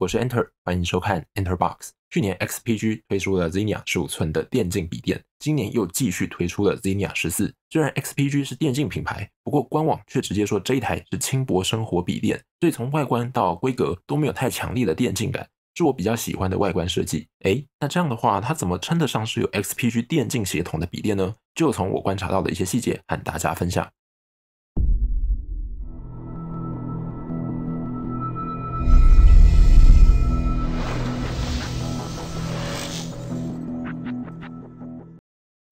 我是 Enter，欢迎收看 Enterbox。去年 XPG 推出了 Zenia 十五寸的电竞笔电，今年又继续推出了 Zenia 十四。虽然 XPG 是电竞品牌，不过官网却直接说这一台是轻薄生活笔电，所以从外观到规格都没有太强烈的电竞感，是我比较喜欢的外观设计。哎，那这样的话，它怎么称得上是有 XPG 电竞协同的笔电呢？就从我观察到的一些细节和大家分享。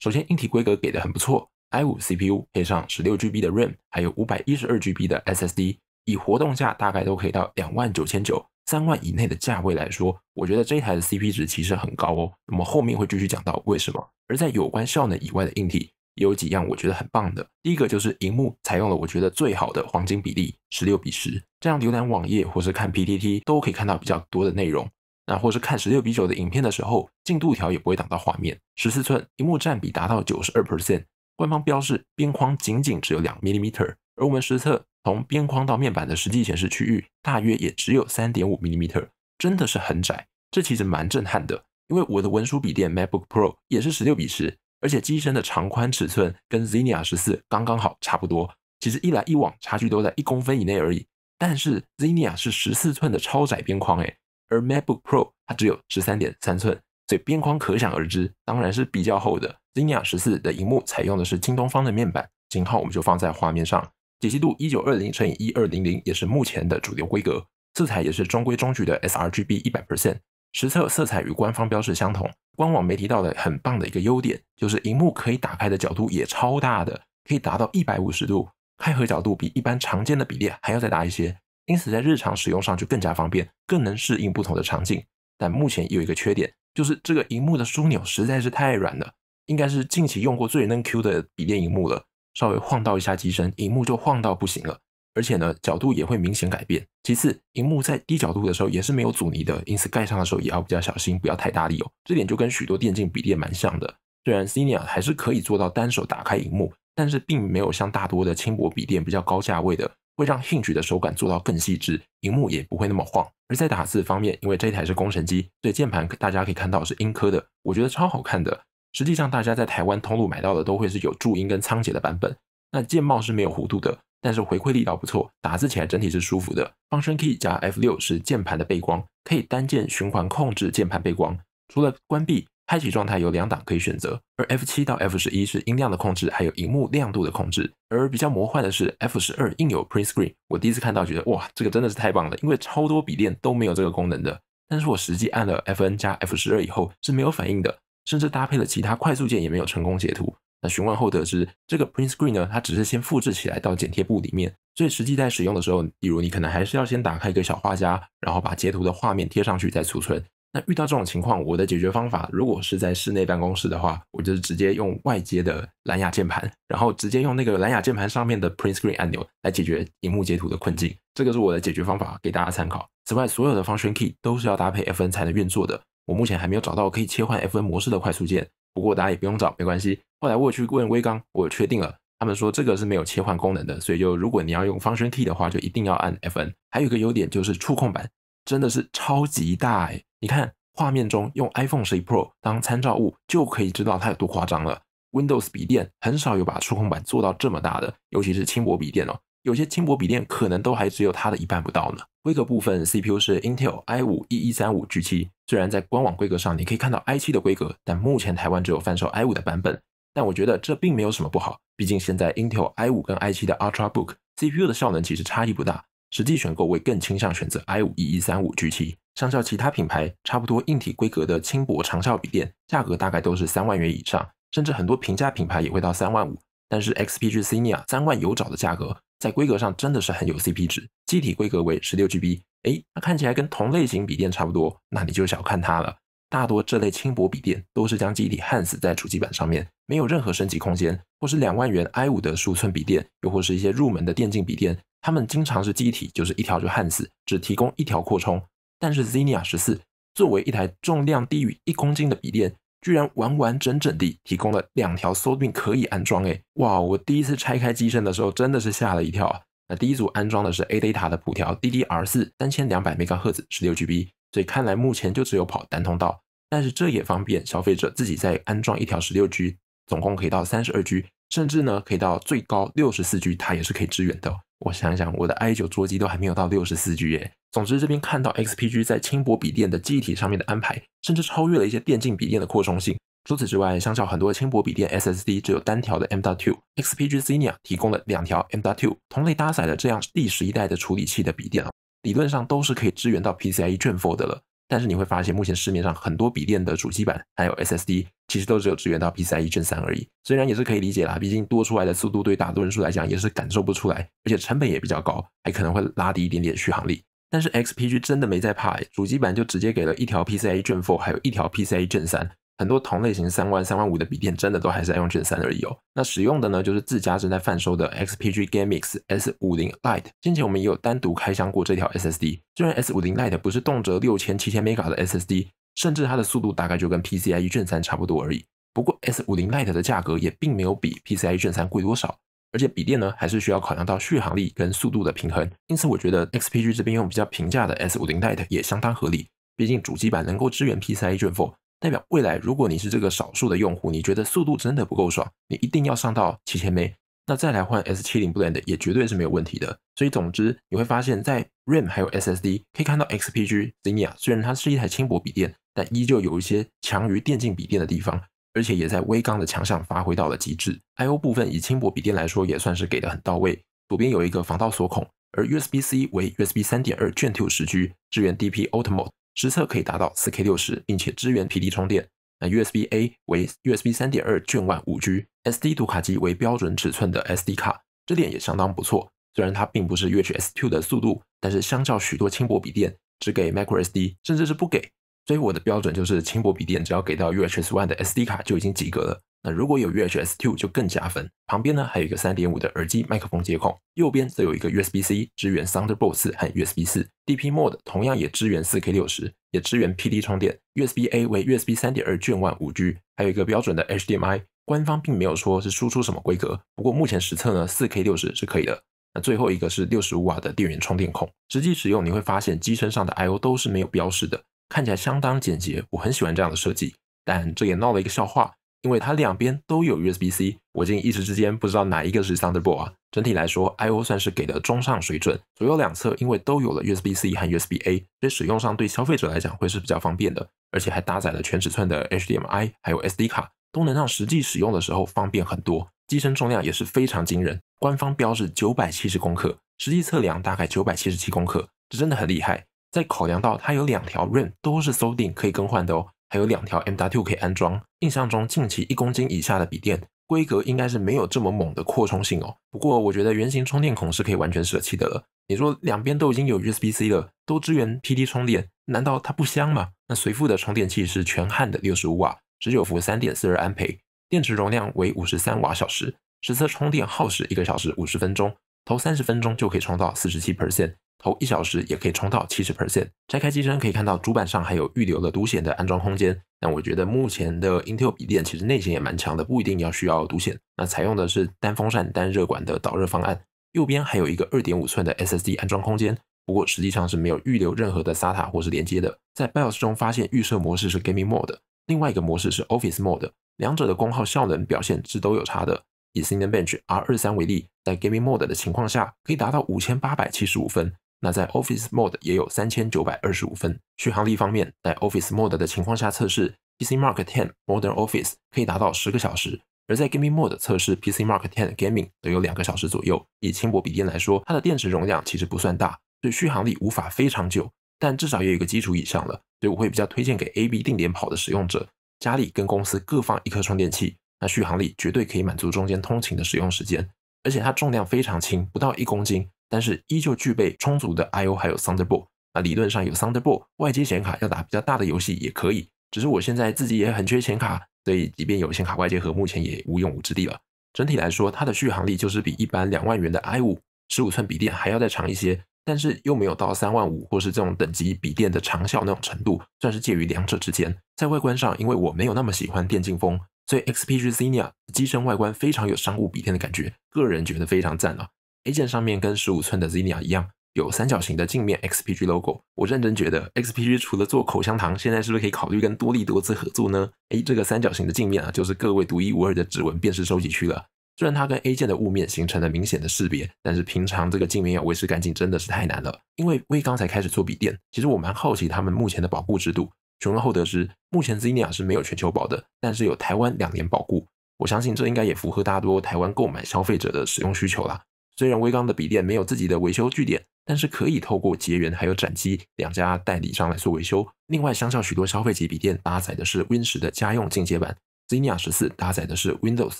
首先，硬体规格给的很不错，i5 CPU 配上十六 GB 的 RAM，还有五百一十二 GB 的 SSD，以活动价大概都可以到两万九千九、三万以内的价位来说，我觉得这一台的 CP 值其实很高哦。那么后面会继续讲到为什么。而在有关效能以外的硬体，有几样我觉得很棒的。第一个就是荧幕采用了我觉得最好的黄金比例十六比十，这样浏览网页或是看 PTT 都可以看到比较多的内容。那或是看十六比九的影片的时候，进度条也不会挡到画面。十四寸屏幕占比达到九十二 percent，官方标示边框仅仅只有两 millimeter，而我们实测从边框到面板的实际显示区域大约也只有三点五 millimeter，真的是很窄。这其实蛮震撼的，因为我的文书笔电 MacBook Pro 也是十六比十，而且机身的长宽尺寸跟 Zenia 十四刚刚好差不多。其实一来一往差距都在一公分以内而已，但是 Zenia 是十四寸的超窄边框诶。而 MacBook Pro 它只有十三点三寸，所以边框可想而知，当然是比较厚的。Zinia 十四的荧幕采用的是京东方的面板，型号我们就放在画面上，解析度一九二零乘以一二零零，也是目前的主流规格。色彩也是中规中矩的 sRGB 一百 percent，实测色彩与官方标示相同。官网没提到的很棒的一个优点，就是荧幕可以打开的角度也超大的，可以达到一百五十度，开合角度比一般常见的比例还要再大一些。因此，在日常使用上就更加方便，更能适应不同的场景。但目前有一个缺点，就是这个荧幕的枢纽实在是太软了，应该是近期用过最嫩 Q 的笔电荧幕了。稍微晃到一下机身，荧幕就晃到不行了，而且呢，角度也会明显改变。其次，荧幕在低角度的时候也是没有阻尼的，因此盖上的时候也要比较小心，不要太大力哦。这点就跟许多电竞笔电蛮像的。虽然 s e n i a 还是可以做到单手打开荧幕，但是并没有像大多的轻薄笔电比较高价位的。会让 Hinge 的手感做到更细致，荧幕也不会那么晃。而在打字方面，因为这一台是工程机，所以键盘大家可以看到是英科的，我觉得超好看的。实际上，大家在台湾通路买到的都会是有注音跟仓颉的版本。那键帽是没有弧度的，但是回馈力道不错，打字起来整体是舒服的。放 e y 加 F 六是键盘的背光，可以单键循环控制键盘背光，除了关闭。开启状态有两档可以选择，而 F7 到 F11 是音量的控制，还有荧幕亮度的控制。而比较魔幻的是 F12 印有 Print Screen。我第一次看到觉得哇，这个真的是太棒了，因为超多笔电都没有这个功能的。但是我实际按了 FN 加 F12 以后是没有反应的，甚至搭配了其他快速键也没有成功截图。那询问后得知，这个 Print Screen 呢，它只是先复制起来到剪贴簿里面，所以实际在使用的时候，例如你可能还是要先打开一个小画家，然后把截图的画面贴上去再储存。那遇到这种情况，我的解决方法，如果是在室内办公室的话，我就是直接用外接的蓝牙键盘，然后直接用那个蓝牙键盘上面的 Print Screen 按钮来解决荧幕截图的困境。这个是我的解决方法，给大家参考。此外，所有的 Function Key 都是要搭配 Fn 才能运作的。我目前还没有找到可以切换 Fn 模式的快速键，不过大家也不用找，没关系。后来我去问微刚，我确定了，他们说这个是没有切换功能的，所以就如果你要用 Function Key 的话，就一定要按 Fn。还有一个优点就是触控板真的是超级大哎。你看画面中用 iPhone 十 Pro 当参照物，就可以知道它有多夸张了。Windows 笔电很少有把触控板做到这么大的，尤其是轻薄笔电哦。有些轻薄笔电可能都还只有它的一半不到呢。规格部分，CPU 是 Intel i5 一一三五 G7。虽然在官网规格上你可以看到 i7 的规格，但目前台湾只有贩售 i5 的版本。但我觉得这并没有什么不好，毕竟现在 Intel i5 跟 i7 的 Ultrabook CPU 的效能其实差异不大。实际选购会更倾向选择 i5 1135G7，相较其他品牌差不多硬体规格的轻薄长效笔电，价格大概都是三万元以上，甚至很多平价品牌也会到三万五。但是 XPG c e n e a 三万有找的价格，在规格上真的是很有 CP 值，机体规格为十六 GB，哎，那看起来跟同类型笔电差不多，那你就小看它了。大多这类轻薄笔电都是将机体焊死在主机板上面，没有任何升级空间，或是两万元 i5 的数寸笔电，又或是一些入门的电竞笔电。它们经常是机体，就是一条就焊死，只提供一条扩充。但是 Zenia 十四作为一台重量低于一公斤的笔电，居然完完整整地提供了两条 SoDim 可以安装。哎，哇！我第一次拆开机身的时候，真的是吓了一跳啊。那第一组安装的是 Ada 的普条 DDR 四三千两百兆赫兹，十六 G B。所以看来目前就只有跑单通道，但是这也方便消费者自己再安装一条十六 G，总共可以到三十二 G，甚至呢可以到最高六十四 G，它也是可以支援的。我想想，我的 i9 桌机都还没有到六十四 G 哎。总之，这边看到 XPG 在轻薄笔电的机体上面的安排，甚至超越了一些电竞笔电的扩充性。除此之外，相较很多轻薄笔电 SSD 只有单条的 M.2，XPG ZENIA 提供了两条 M.2。同类搭载了这样第十一代的处理器的笔电，理论上都是可以支援到 PCIe Gen4 的了。但是你会发现，目前市面上很多笔电的主机板还有 SSD，其实都只有支援到 PCIe 正三而已。虽然也是可以理解啦，毕竟多出来的速度对于大多数人来讲也是感受不出来，而且成本也比较高，还可能会拉低一点点续航力。但是 XPG 真的没在怕，主机板就直接给了一条 PCIe 正四，还有一条 PCIe 正三。很多同类型三万、三万五的笔电，真的都还是在用卷三而已哦。那使用的呢，就是自家正在贩售的 XPG Gamex S 五零 Lite。先前我们也有单独开箱过这条 SSD。虽然 S 五零 Lite 不是动辄六千、七千 mega 的 SSD，甚至它的速度大概就跟 PCIe 卷三差不多而已。不过 S 五零 Lite 的价格也并没有比 PCIe 卷三贵多少，而且笔电呢，还是需要考量到续航力跟速度的平衡。因此，我觉得 XPG 这边用比较平价的 S 五零 Lite 也相当合理。毕竟主机版能够支援 PCIe 卷 four。代表未来，如果你是这个少数的用户，你觉得速度真的不够爽，你一定要上到七千 m 那再来换 S70 Blend 也绝对是没有问题的。所以总之，你会发现在 RAM 还有 SSD，可以看到 XPG Zinia 虽然它是一台轻薄笔电，但依旧有一些强于电竞笔电的地方，而且也在微光的强项发挥到了极致。I/O 部分以轻薄笔电来说也算是给的很到位，左边有一个防盗锁孔，而 USB-C 为 USB 3.2 Gen2 10G，支援 DP Alt Mode。实测可以达到四 K 六十，并且支援 PD 充电。那 USB A 为 USB 三点二卷万五 G，SD 读卡机为标准尺寸的 SD 卡，这点也相当不错。虽然它并不是 UHS Two 的速度，但是相较许多轻薄笔电只给 microSD，甚至是不给，所以我的标准就是轻薄笔电只要给到 UHS One 的 SD 卡就已经及格了。那如果有 u h s t w o 就更加分。旁边呢还有一个三点五的耳机麦克风接口，右边则有一个 USB C 支援 Thunderbolt 四和 USB 四 DP Mode，同样也支援四 K 六十，也支援 PD 充电。USB A 为 USB 三点二卷万五 G，还有一个标准的 HDMI。官方并没有说是输出什么规格，不过目前实测呢四 K 六十是可以的。那最后一个是六十五瓦的电源充电孔。实际使用你会发现机身上的 I O 都是没有标识的，看起来相当简洁，我很喜欢这样的设计。但这也闹了一个笑话。因为它两边都有 USB-C，我竟一时之间不知道哪一个是 Thunderbolt 啊。整体来说，I/O 算是给的中上水准。左右两侧因为都有了 USB-C 和 USB-A，所以使用上对消费者来讲会是比较方便的。而且还搭载了全尺寸的 HDMI，还有 SD 卡，都能让实际使用的时候方便很多。机身重量也是非常惊人，官方标是970克，实际测量大概977克，这真的很厉害。在考量到它有两条 RAM 都是 s o d i n 可以更换的哦。还有两条 M W 可以安装。印象中近期一公斤以下的笔电规格应该是没有这么猛的扩充性哦。不过我觉得圆形充电孔是可以完全舍弃的了。你说两边都已经有 USB C 了，都支援 PD 充电，难道它不香吗？那随附的充电器是全汉的六十五瓦，十九伏三点四二安培，电池容量为五十三瓦小时，实测充电耗时一个小时五十分钟。投三十分钟就可以充到四十七 percent，投一小时也可以充到七十 percent。拆开机身可以看到主板上还有预留了独显的安装空间，但我觉得目前的 Intel 笔电其实内存也蛮强的，不一定要需要独显。那采用的是单风扇单热管的导热方案，右边还有一个二点五寸的 SSD 安装空间，不过实际上是没有预留任何的 SATA 或是连接的。在 BIOS 中发现预设模式是 Gaming Mode，另外一个模式是 Office Mode，两者的功耗效能表现是都有差的。以 Cinebench R23 为例，在 Gaming Mode 的情况下，可以达到五千八百七十五分。那在 Office Mode 也有三千九百二十五分。续航力方面，在 Office Mode 的情况下测试 PCMark 10 Modern Office 可以达到十个小时，而在 Gaming Mode 测试 PCMark 10 Gaming 都有两个小时左右。以轻薄笔电来说，它的电池容量其实不算大，所以续航力无法非常久，但至少也有一个基础以上了。所以我会比较推荐给 AB 定点跑的使用者，家里跟公司各放一颗充电器。那续航力绝对可以满足中间通勤的使用时间，而且它重量非常轻，不到一公斤，但是依旧具备充足的 I/O 还有 Thunderbolt。那理论上有 Thunderbolt 外接显卡，要打比较大的游戏也可以。只是我现在自己也很缺显卡，所以即便有显卡外接盒，目前也无用武之地了。整体来说，它的续航力就是比一般两万元的 i5 十五寸笔电还要再长一些，但是又没有到三万五或是这种等级笔电的长效那种程度，算是介于两者之间。在外观上，因为我没有那么喜欢电竞风。所以 XPG ZENIA 机身外观非常有商务笔电的感觉，个人觉得非常赞啊！A 键上面跟十五寸的 ZENIA 一样，有三角形的镜面 XPG logo。我认真觉得 XPG 除了做口香糖，现在是不是可以考虑跟多利多兹合作呢？哎，这个三角形的镜面啊，就是各位独一无二的指纹辨识收集区了。虽然它跟 A 键的雾面形成了明显的识别，但是平常这个镜面要维持干净真的是太难了。因为 V 刚才开始做笔电，其实我蛮好奇他们目前的保护制度。询问后得知，目前 Zinia 是没有全球保的，但是有台湾两年保固。我相信这应该也符合大多台湾购买消费者的使用需求啦。虽然威刚的笔电没有自己的维修据点，但是可以透过捷源还有展机两家代理商来做维修。另外，相较许多消费级笔电搭载的是 w i n 十的家用进阶版，Zinia 十四搭载的是 Windows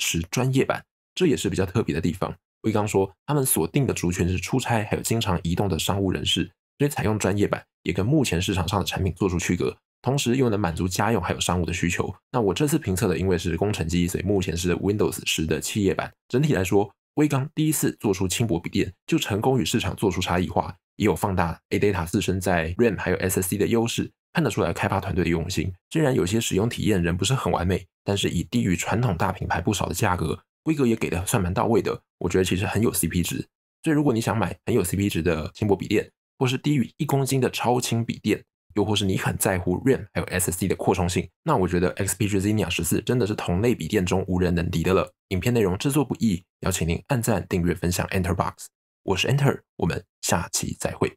十专业版，这也是比较特别的地方。威刚说，他们锁定的族群是出差还有经常移动的商务人士，所以采用专业版，也跟目前市场上的产品做出区隔。同时又能满足家用还有商务的需求。那我这次评测的，因为是工程机，所以目前是 Windows 十的企业版。整体来说，微刚第一次做出轻薄笔电，就成功与市场做出差异化，也有放大 Adata 自身在 RAM 还有 SSD 的优势，看得出来开发团队的用心。虽然有些使用体验仍不是很完美，但是以低于传统大品牌不少的价格，规格也给的算蛮到位的。我觉得其实很有 CP 值。所以如果你想买很有 CP 值的轻薄笔电，或是低于一公斤的超轻笔电，又或是你很在乎 RAM 还有 SSD 的扩充性，那我觉得 XPG Zenia 十四真的是同类笔电中无人能敌的了。影片内容制作不易，邀请您按赞、订阅、分享。Enter Box，我是 Enter，我们下期再会。